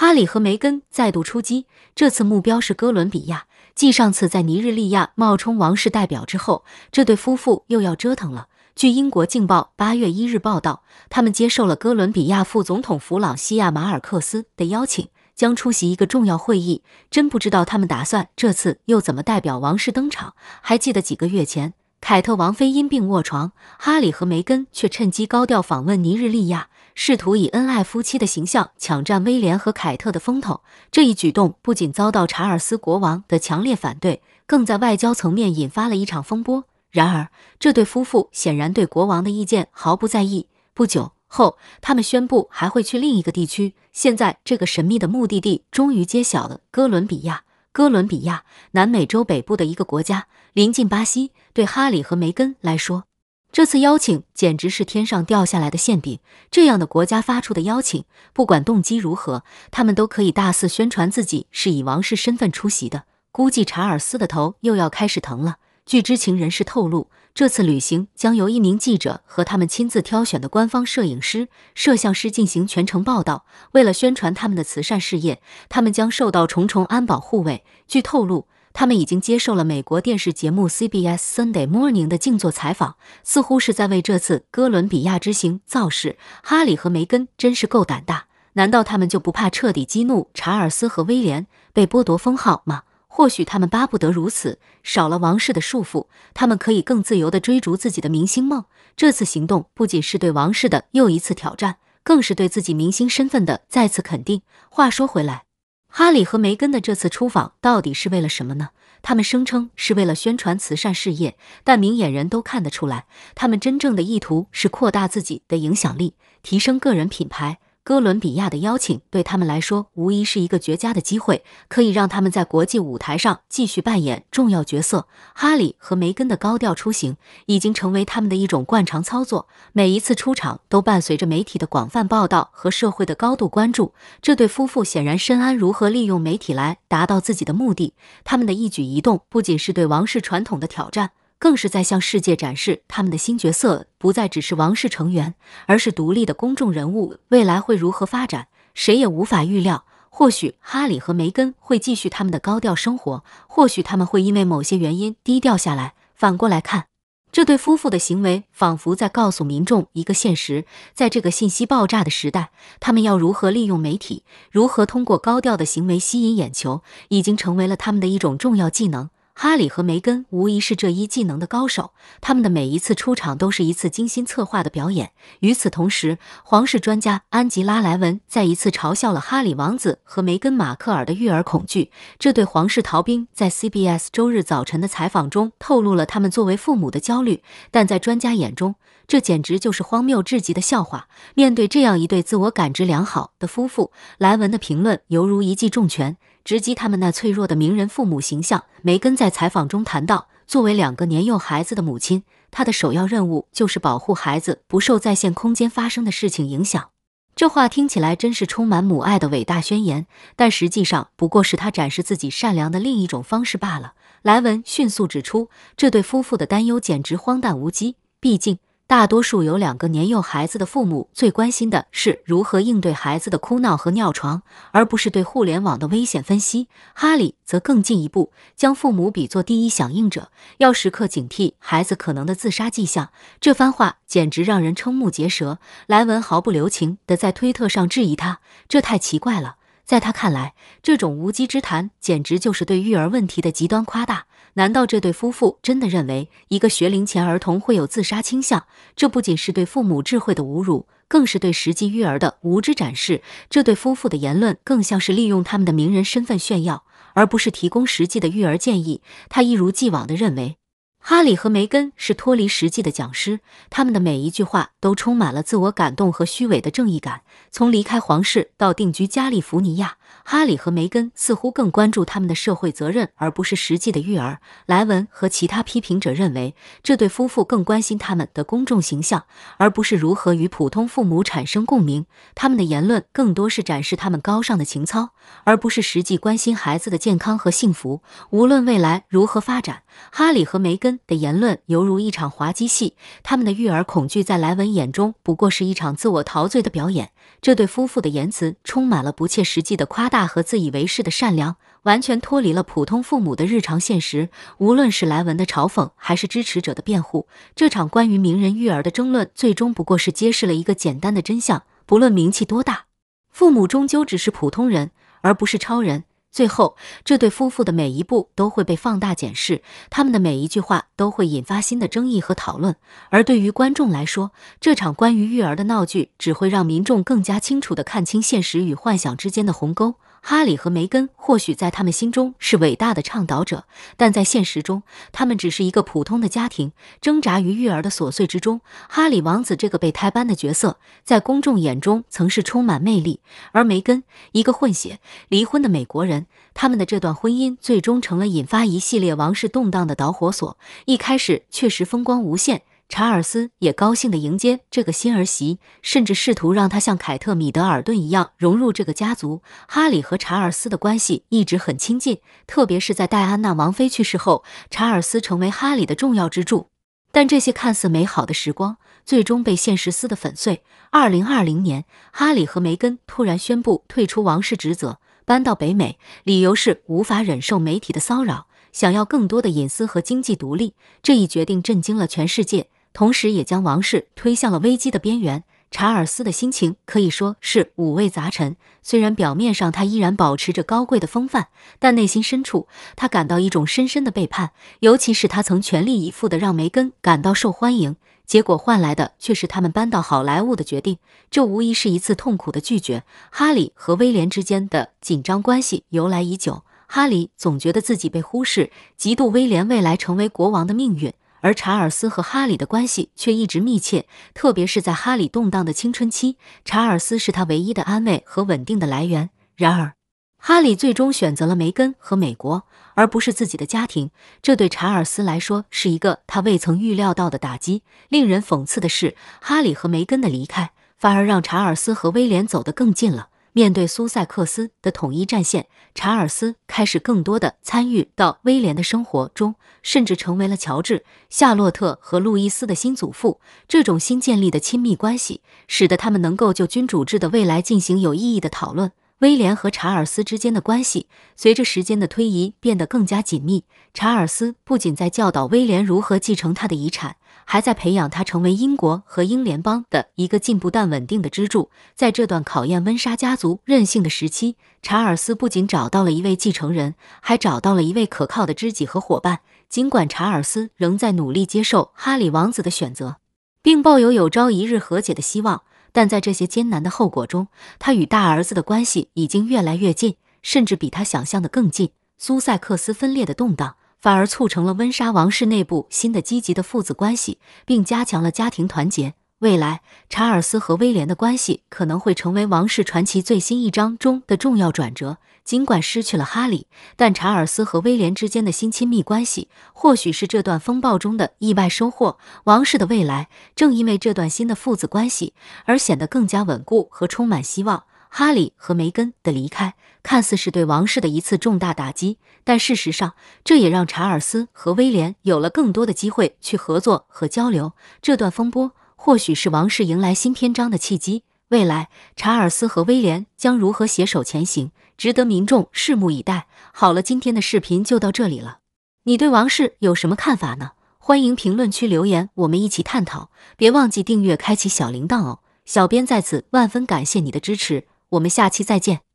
哈里和梅根再度出击，这次目标是哥伦比亚。继上次在尼日利亚冒充王室代表之后，这对夫妇又要折腾了。据《英国镜报》八月一日报道，他们接受了哥伦比亚副总统弗朗西亚·马尔克斯的邀请，将出席一个重要会议。真不知道他们打算这次又怎么代表王室登场。还记得几个月前，凯特王妃因病卧床，哈里和梅根却趁机高调访问尼日利亚。试图以恩爱夫妻的形象抢占威廉和凯特的风头，这一举动不仅遭到查尔斯国王的强烈反对，更在外交层面引发了一场风波。然而，这对夫妇显然对国王的意见毫不在意。不久后，他们宣布还会去另一个地区。现在，这个神秘的目的地终于揭晓了——哥伦比亚。哥伦比亚，南美洲北部的一个国家，临近巴西。对哈里和梅根来说，这次邀请简直是天上掉下来的馅饼。这样的国家发出的邀请，不管动机如何，他们都可以大肆宣传自己是以王室身份出席的。估计查尔斯的头又要开始疼了。据知情人士透露，这次旅行将由一名记者和他们亲自挑选的官方摄影师、摄像师进行全程报道。为了宣传他们的慈善事业，他们将受到重重安保护卫。据透露。他们已经接受了美国电视节目 CBS Sunday Morning 的静坐采访，似乎是在为这次哥伦比亚之行造势。哈里和梅根真是够胆大，难道他们就不怕彻底激怒查尔斯和威廉，被剥夺封号吗？或许他们巴不得如此，少了王室的束缚，他们可以更自由的追逐自己的明星梦。这次行动不仅是对王室的又一次挑战，更是对自己明星身份的再次肯定。话说回来。哈里和梅根的这次出访到底是为了什么呢？他们声称是为了宣传慈善事业，但明眼人都看得出来，他们真正的意图是扩大自己的影响力，提升个人品牌。哥伦比亚的邀请对他们来说无疑是一个绝佳的机会，可以让他们在国际舞台上继续扮演重要角色。哈里和梅根的高调出行已经成为他们的一种惯常操作，每一次出场都伴随着媒体的广泛报道和社会的高度关注。这对夫妇显然深谙如何利用媒体来达到自己的目的，他们的一举一动不仅是对王室传统的挑战。更是在向世界展示，他们的新角色不再只是王室成员，而是独立的公众人物。未来会如何发展，谁也无法预料。或许哈里和梅根会继续他们的高调生活，或许他们会因为某些原因低调下来。反过来看，这对夫妇的行为仿佛在告诉民众一个现实：在这个信息爆炸的时代，他们要如何利用媒体，如何通过高调的行为吸引眼球，已经成为了他们的一种重要技能。哈里和梅根无疑是这一技能的高手，他们的每一次出场都是一次精心策划的表演。与此同时，皇室专家安吉拉·莱文再一次嘲笑了哈里王子和梅根·马克尔的育儿恐惧。这对皇室逃兵在 CBS 周日早晨的采访中透露了他们作为父母的焦虑，但在专家眼中，这简直就是荒谬至极的笑话。面对这样一对自我感知良好的夫妇，莱文的评论犹如一记重拳。直击他们那脆弱的名人父母形象。梅根在采访中谈到，作为两个年幼孩子的母亲，她的首要任务就是保护孩子不受在线空间发生的事情影响。这话听起来真是充满母爱的伟大宣言，但实际上不过是他展示自己善良的另一种方式罢了。莱文迅速指出，这对夫妇的担忧简直荒诞无稽，毕竟。大多数有两个年幼孩子的父母最关心的是如何应对孩子的哭闹和尿床，而不是对互联网的危险分析。哈里则更进一步，将父母比作第一响应者，要时刻警惕孩子可能的自杀迹象。这番话简直让人瞠目结舌。莱文毫不留情地在推特上质疑他：“这太奇怪了。”在他看来，这种无稽之谈简直就是对育儿问题的极端夸大。难道这对夫妇真的认为一个学龄前儿童会有自杀倾向？这不仅是对父母智慧的侮辱，更是对实际育儿的无知展示。这对夫妇的言论更像是利用他们的名人身份炫耀，而不是提供实际的育儿建议。他一如既往的认为。哈里和梅根是脱离实际的讲师，他们的每一句话都充满了自我感动和虚伪的正义感。从离开皇室到定居加利福尼亚。哈里和梅根似乎更关注他们的社会责任，而不是实际的育儿。莱文和其他批评者认为，这对夫妇更关心他们的公众形象，而不是如何与普通父母产生共鸣。他们的言论更多是展示他们高尚的情操，而不是实际关心孩子的健康和幸福。无论未来如何发展，哈里和梅根的言论犹如一场滑稽戏。他们的育儿恐惧在莱文眼中不过是一场自我陶醉的表演。这对夫妇的言辞充满了不切实际的。夸大和自以为是的善良，完全脱离了普通父母的日常现实。无论是莱文的嘲讽，还是支持者的辩护，这场关于名人育儿的争论，最终不过是揭示了一个简单的真相：不论名气多大，父母终究只是普通人，而不是超人。最后，这对夫妇的每一步都会被放大检视，他们的每一句话都会引发新的争议和讨论。而对于观众来说，这场关于育儿的闹剧只会让民众更加清楚的看清现实与幻想之间的鸿沟。哈里和梅根或许在他们心中是伟大的倡导者，但在现实中，他们只是一个普通的家庭，挣扎于育儿的琐碎之中。哈里王子这个备胎般的角色，在公众眼中曾是充满魅力，而梅根，一个混血离婚的美国人，他们的这段婚姻最终成了引发一系列王室动荡的导火索。一开始确实风光无限。查尔斯也高兴地迎接这个新儿媳，甚至试图让她像凯特·米德尔顿一样融入这个家族。哈里和查尔斯的关系一直很亲近，特别是在戴安娜王妃去世后，查尔斯成为哈里的重要支柱。但这些看似美好的时光，最终被现实撕得粉碎。二零二零年，哈里和梅根突然宣布退出王室职责，搬到北美，理由是无法忍受媒体的骚扰，想要更多的隐私和经济独立。这一决定震惊了全世界。同时，也将王室推向了危机的边缘。查尔斯的心情可以说是五味杂陈。虽然表面上他依然保持着高贵的风范，但内心深处，他感到一种深深的背叛。尤其是他曾全力以赴的让梅根感到受欢迎，结果换来的却是他们搬到好莱坞的决定。这无疑是一次痛苦的拒绝。哈里和威廉之间的紧张关系由来已久。哈里总觉得自己被忽视，嫉妒威廉未来成为国王的命运。而查尔斯和哈里的关系却一直密切，特别是在哈里动荡的青春期，查尔斯是他唯一的安慰和稳定的来源。然而，哈里最终选择了梅根和美国，而不是自己的家庭，这对查尔斯来说是一个他未曾预料到的打击。令人讽刺的是，哈里和梅根的离开反而让查尔斯和威廉走得更近了。面对苏塞克斯的统一战线，查尔斯开始更多的参与到威廉的生活中，甚至成为了乔治、夏洛特和路易斯的新祖父。这种新建立的亲密关系，使得他们能够就君主制的未来进行有意义的讨论。威廉和查尔斯之间的关系，随着时间的推移变得更加紧密。查尔斯不仅在教导威廉如何继承他的遗产。还在培养他成为英国和英联邦的一个进步但稳定的支柱。在这段考验温莎家族韧性的时期，查尔斯不仅找到了一位继承人，还找到了一位可靠的知己和伙伴。尽管查尔斯仍在努力接受哈里王子的选择，并抱有有朝一日和解的希望，但在这些艰难的后果中，他与大儿子的关系已经越来越近，甚至比他想象的更近。苏塞克斯分裂的动荡。反而促成了温莎王室内部新的积极的父子关系，并加强了家庭团结。未来，查尔斯和威廉的关系可能会成为王室传奇最新一章中的重要转折。尽管失去了哈利，但查尔斯和威廉之间的新亲密关系，或许是这段风暴中的意外收获。王室的未来，正因为这段新的父子关系，而显得更加稳固和充满希望。哈里和梅根的离开看似是对王室的一次重大打击，但事实上，这也让查尔斯和威廉有了更多的机会去合作和交流。这段风波或许是王室迎来新篇章的契机。未来，查尔斯和威廉将如何携手前行，值得民众拭目以待。好了，今天的视频就到这里了。你对王室有什么看法呢？欢迎评论区留言，我们一起探讨。别忘记订阅、开启小铃铛哦！小编在此万分感谢你的支持。我们下期再见。